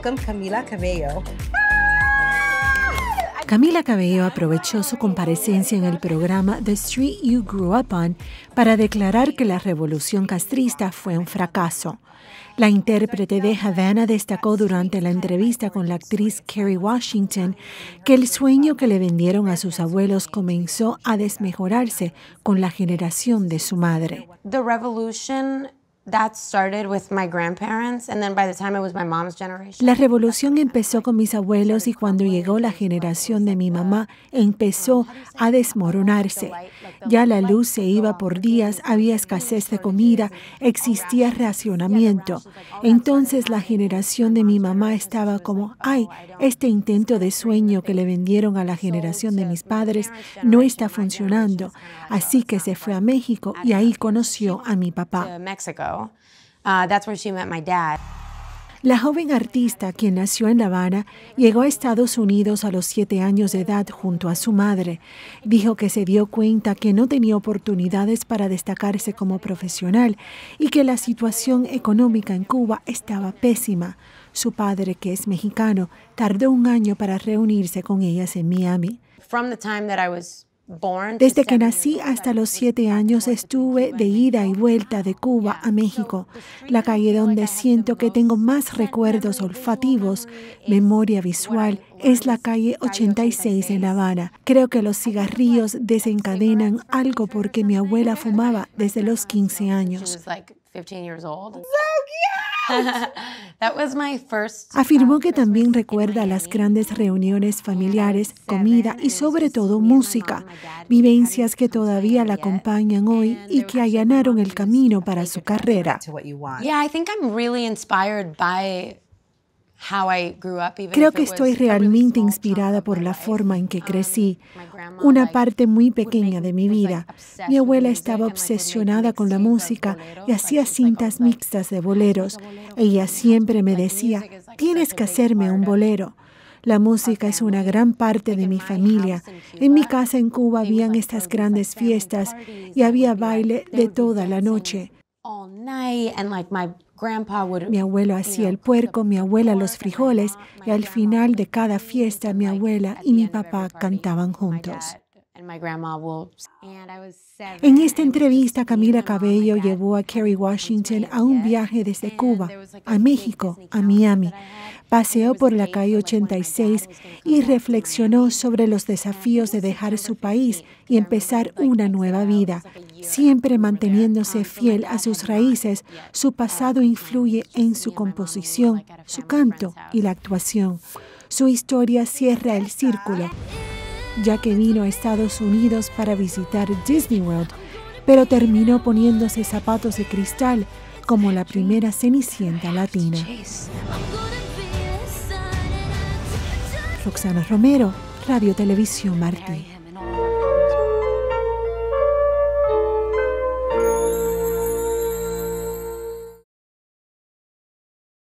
Camila Cabello. Ah! Camila Cabello aprovechó su comparecencia en el programa The Street You Grew Up On para declarar que la revolución castrista fue un fracaso. La intérprete de Havana destacó durante la entrevista con la actriz Kerry Washington que el sueño que le vendieron a sus abuelos comenzó a desmejorarse con la generación de su madre. The revolution la revolución empezó con mis abuelos y cuando llegó la generación de mi mamá empezó a desmoronarse. Ya la luz se iba por días, había escasez de comida, existía reaccionamiento. Entonces la generación de mi mamá estaba como, ay, este intento de sueño que le vendieron a la generación de mis padres no está funcionando. Así que se fue a México y ahí conoció a mi papá. Uh, la joven artista, quien nació en La Habana, llegó a Estados Unidos a los siete años de edad junto a su madre. Dijo que se dio cuenta que no tenía oportunidades para destacarse como profesional y que la situación económica en Cuba estaba pésima. Su padre, que es mexicano, tardó un año para reunirse con ellas en Miami. From the time that I was desde que nací hasta los siete años estuve de ida y vuelta de Cuba a México, la calle donde siento que tengo más recuerdos olfativos, memoria visual es la calle 86 en La Habana. Creo que los cigarrillos desencadenan algo porque mi abuela fumaba desde los 15 años. Afirmó que también recuerda las grandes reuniones familiares, comida y sobre todo música, vivencias que todavía la acompañan hoy y que allanaron el camino para su carrera. Creo que estoy realmente inspirada por la forma en que crecí, una parte muy pequeña de mi vida. Mi abuela estaba obsesionada con la música y hacía cintas mixtas de boleros. Ella siempre me decía, tienes que hacerme un bolero. La música es una gran parte de mi familia. En mi casa en Cuba habían estas grandes fiestas y había baile de toda la noche. Mi abuelo hacía el puerco, mi abuela los frijoles uh, y al final de cada fiesta mi abuela y mi papá cantaban juntos. En esta entrevista, Camila Cabello llevó a Kerry Washington a un viaje desde Cuba a México, a Miami. Paseó por la calle 86 y reflexionó sobre los desafíos de dejar su país y empezar una nueva vida. Siempre manteniéndose fiel a sus raíces, su pasado influye en su composición, su canto y la actuación. Su historia cierra el círculo ya que vino a Estados Unidos para visitar Disney World, pero terminó poniéndose zapatos de cristal como la primera cenicienta latina. Roxana Romero, Radio Televisión Martí.